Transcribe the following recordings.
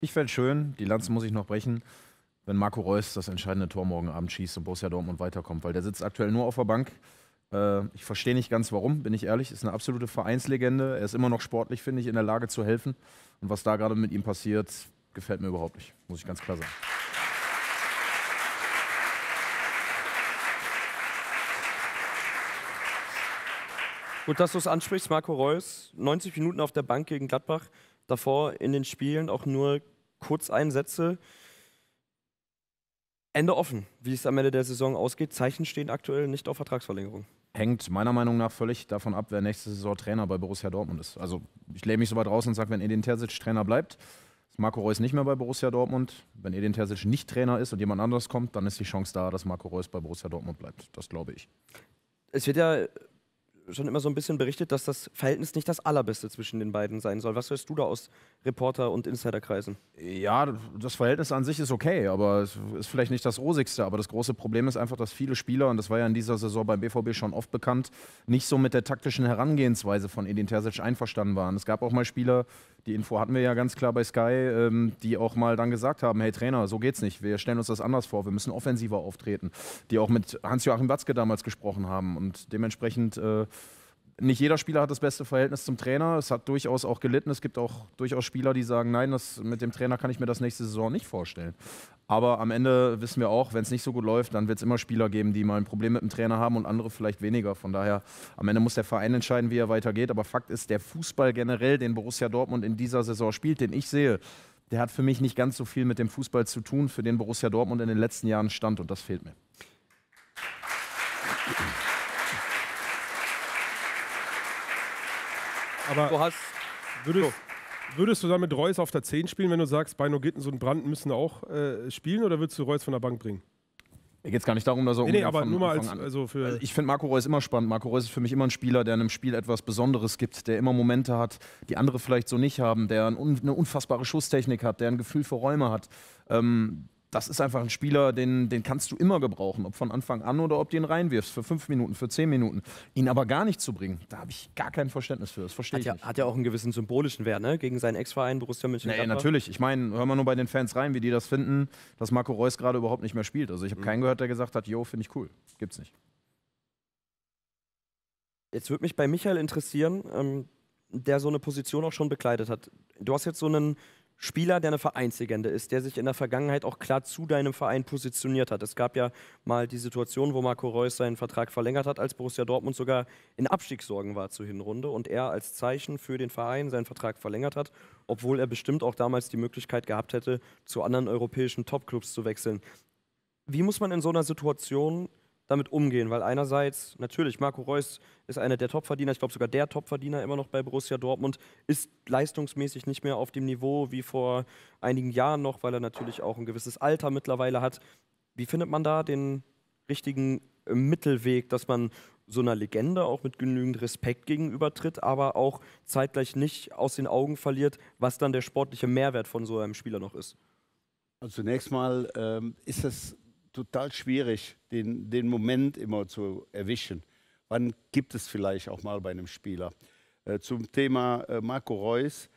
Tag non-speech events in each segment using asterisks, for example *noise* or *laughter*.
Ich fände schön, die Lanze muss ich noch brechen, wenn Marco Reus das entscheidende Tor morgen Abend schießt und Borussia Dortmund weiterkommt, weil der sitzt aktuell nur auf der Bank. Äh, ich verstehe nicht ganz warum, bin ich ehrlich. Ist eine absolute Vereinslegende. Er ist immer noch sportlich, finde ich, in der Lage zu helfen. Und was da gerade mit ihm passiert, gefällt mir überhaupt nicht, muss ich ganz klar sagen. Gut, dass du es ansprichst, Marco Reus, 90 Minuten auf der Bank gegen Gladbach davor in den Spielen auch nur Kurzeinsätze. Ende offen. Wie es am Ende der Saison ausgeht, Zeichen stehen aktuell nicht auf Vertragsverlängerung. Hängt meiner Meinung nach völlig davon ab, wer nächste Saison Trainer bei Borussia Dortmund ist. Also ich lehne mich so weit raus und sage, wenn Edin Terzic Trainer bleibt, ist Marco Reus nicht mehr bei Borussia Dortmund. Wenn Edin Terzic nicht Trainer ist und jemand anderes kommt, dann ist die Chance da, dass Marco Reus bei Borussia Dortmund bleibt. Das glaube ich. Es wird ja schon immer so ein bisschen berichtet, dass das Verhältnis nicht das allerbeste zwischen den beiden sein soll. Was hörst du da aus Reporter- und Insiderkreisen? Ja, das Verhältnis an sich ist okay, aber es ist vielleicht nicht das rosigste. Aber das große Problem ist einfach, dass viele Spieler, und das war ja in dieser Saison beim BVB schon oft bekannt, nicht so mit der taktischen Herangehensweise von Edin Terzic einverstanden waren. Es gab auch mal Spieler, die Info hatten wir ja ganz klar bei Sky, ähm, die auch mal dann gesagt haben, hey Trainer, so geht's nicht, wir stellen uns das anders vor, wir müssen offensiver auftreten, die auch mit Hans-Joachim Watzke damals gesprochen haben und dementsprechend äh, nicht jeder Spieler hat das beste Verhältnis zum Trainer. Es hat durchaus auch gelitten. Es gibt auch durchaus Spieler, die sagen, nein, das, mit dem Trainer kann ich mir das nächste Saison nicht vorstellen. Aber am Ende wissen wir auch, wenn es nicht so gut läuft, dann wird es immer Spieler geben, die mal ein Problem mit dem Trainer haben und andere vielleicht weniger. Von daher, am Ende muss der Verein entscheiden, wie er weitergeht. Aber Fakt ist, der Fußball generell, den Borussia Dortmund in dieser Saison spielt, den ich sehe, der hat für mich nicht ganz so viel mit dem Fußball zu tun, für den Borussia Dortmund in den letzten Jahren stand. Und das fehlt mir. Aber du hast. Würdest, so. würdest du damit Reus auf der 10 spielen, wenn du sagst, Beino Gittens und Branden müssen auch äh, spielen oder würdest du Reus von der Bank bringen? Mir geht es gar nicht darum, dass er nee, nee, aber nur mal als, also für also Ich finde Marco Reus immer spannend. Marco Reus ist für mich immer ein Spieler, der einem Spiel etwas Besonderes gibt, der immer Momente hat, die andere vielleicht so nicht haben, der eine unfassbare Schusstechnik hat, der ein Gefühl für Räume hat. Ähm, das ist einfach ein Spieler, den, den kannst du immer gebrauchen, ob von Anfang an oder ob du ihn reinwirfst, für fünf Minuten, für zehn Minuten. Ihn aber gar nicht zu bringen, da habe ich gar kein Verständnis für. Das verstehe ich. Ja, hat ja auch einen gewissen symbolischen Wert, ne? Gegen seinen Ex-Verein Borussia München. Nee, natürlich. Ich meine, hör mal nur bei den Fans rein, wie die das finden, dass Marco Reus gerade überhaupt nicht mehr spielt. Also ich habe mhm. keinen gehört, der gesagt hat, yo, finde ich cool. Gibt's nicht. Jetzt würde mich bei Michael interessieren, ähm, der so eine Position auch schon bekleidet hat. Du hast jetzt so einen Spieler, der eine Vereinslegende ist, der sich in der Vergangenheit auch klar zu deinem Verein positioniert hat. Es gab ja mal die Situation, wo Marco Reus seinen Vertrag verlängert hat, als Borussia Dortmund sogar in Abstiegssorgen war zur Hinrunde und er als Zeichen für den Verein seinen Vertrag verlängert hat, obwohl er bestimmt auch damals die Möglichkeit gehabt hätte, zu anderen europäischen Topclubs zu wechseln. Wie muss man in so einer Situation damit umgehen? Weil einerseits, natürlich, Marco Reus ist einer der Topverdiener, ich glaube sogar der Topverdiener immer noch bei Borussia Dortmund, ist leistungsmäßig nicht mehr auf dem Niveau wie vor einigen Jahren noch, weil er natürlich auch ein gewisses Alter mittlerweile hat. Wie findet man da den richtigen äh, Mittelweg, dass man so einer Legende auch mit genügend Respekt gegenübertritt, aber auch zeitgleich nicht aus den Augen verliert, was dann der sportliche Mehrwert von so einem Spieler noch ist? Also zunächst mal ähm, ist es total schwierig, den, den Moment immer zu erwischen. Wann gibt es vielleicht auch mal bei einem Spieler? Äh, zum Thema äh, Marco Reus.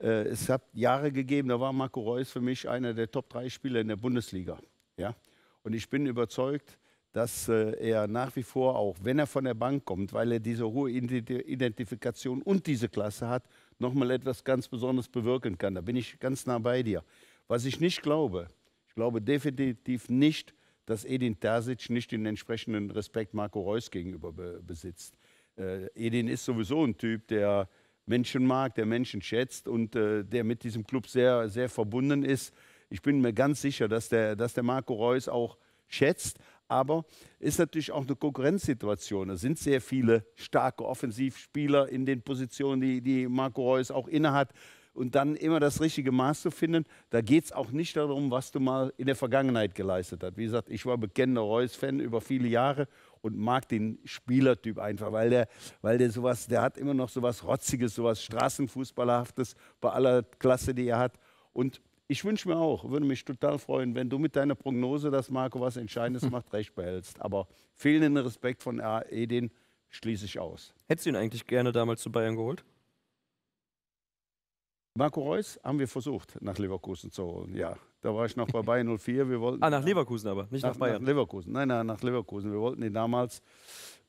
Äh, es hat Jahre gegeben, da war Marco Reus für mich einer der Top-3-Spieler in der Bundesliga. Ja? Und ich bin überzeugt, dass äh, er nach wie vor, auch wenn er von der Bank kommt, weil er diese hohe Identifikation und diese Klasse hat, nochmal etwas ganz Besonderes bewirken kann. Da bin ich ganz nah bei dir. Was ich nicht glaube, ich glaube definitiv nicht, dass Edin Terzic nicht den entsprechenden Respekt Marco Reus gegenüber be besitzt. Äh, Edin ist sowieso ein Typ, der Menschen mag, der Menschen schätzt und äh, der mit diesem Club sehr, sehr verbunden ist. Ich bin mir ganz sicher, dass der, dass der Marco Reus auch schätzt. Aber ist natürlich auch eine Konkurrenzsituation. Es sind sehr viele starke Offensivspieler in den Positionen, die, die Marco Reus auch innehat und dann immer das richtige Maß zu finden. Da geht es auch nicht darum, was du mal in der Vergangenheit geleistet hast. Wie gesagt, ich war bekennender Reus-Fan über viele Jahre und mag den Spielertyp einfach, weil der, weil der sowas, der hat immer noch sowas Rotziges, sowas Straßenfußballerhaftes bei aller Klasse, die er hat. Und ich wünsche mir auch, würde mich total freuen, wenn du mit deiner Prognose, dass Marco was Entscheidendes *laughs* macht, recht behältst. Aber fehlenden Respekt von Edin schließe ich aus. Hättest du ihn eigentlich gerne damals zu Bayern geholt? Marco Reus haben wir versucht, nach Leverkusen zu holen. Ja, da war ich noch bei Bayern 04. Wir wollten *laughs* ah, nach Leverkusen aber, nicht nach, nach Bayern. Nach Leverkusen, nein, nein, nach Leverkusen. Wir wollten ihn damals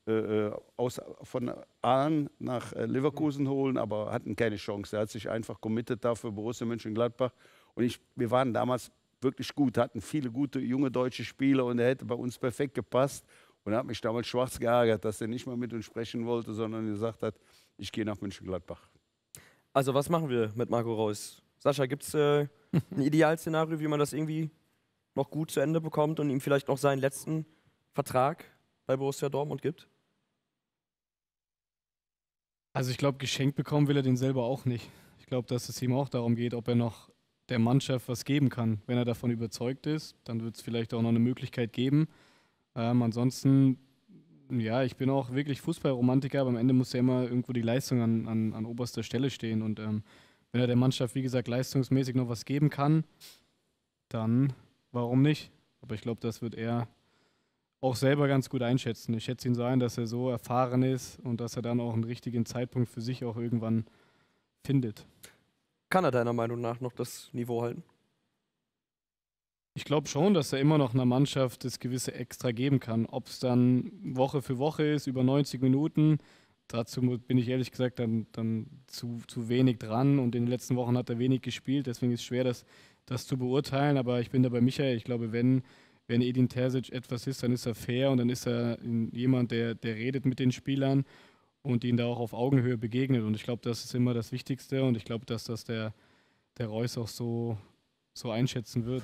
äh, äh aus, von Aalen nach äh, Leverkusen holen, aber hatten keine Chance. Er hat sich einfach committed dafür, Borussia Mönchengladbach. Und ich, wir waren damals wirklich gut, hatten viele gute junge deutsche Spieler und er hätte bei uns perfekt gepasst. Und er hat mich damals schwarz geärgert, dass er nicht mal mit uns sprechen wollte, sondern gesagt hat, ich gehe nach Mönchengladbach. Also, was machen wir mit Marco Reus? Sascha, gibt es äh, *laughs* ein Idealszenario, wie man das irgendwie noch gut zu Ende bekommt und ihm vielleicht noch seinen letzten Vertrag bei Borussia Dortmund gibt? Also ich glaube, geschenkt bekommen will er den selber auch nicht. Ich glaube, dass es ihm auch darum geht, ob er noch der Mannschaft was geben kann. Wenn er davon überzeugt ist, dann wird es vielleicht auch noch eine Möglichkeit geben. Ähm, ansonsten ja, ich bin auch wirklich Fußballromantiker, aber am Ende muss ja immer irgendwo die Leistung an, an, an oberster Stelle stehen. Und ähm, wenn er der Mannschaft, wie gesagt, leistungsmäßig noch was geben kann, dann warum nicht? Aber ich glaube, das wird er auch selber ganz gut einschätzen. Ich schätze ihn so ein, dass er so erfahren ist und dass er dann auch einen richtigen Zeitpunkt für sich auch irgendwann findet. Kann er deiner Meinung nach noch das Niveau halten? Ich glaube schon, dass er immer noch einer Mannschaft das gewisse Extra geben kann. Ob es dann Woche für Woche ist, über 90 Minuten, dazu bin ich ehrlich gesagt dann, dann zu, zu wenig dran und in den letzten Wochen hat er wenig gespielt, deswegen ist es schwer, das, das zu beurteilen, aber ich bin da bei Michael, ich glaube, wenn, wenn Edin Terzic etwas ist, dann ist er fair und dann ist er jemand, der, der redet mit den Spielern und ihnen da auch auf Augenhöhe begegnet und ich glaube, das ist immer das Wichtigste und ich glaube, dass das der, der Reus auch so, so einschätzen wird.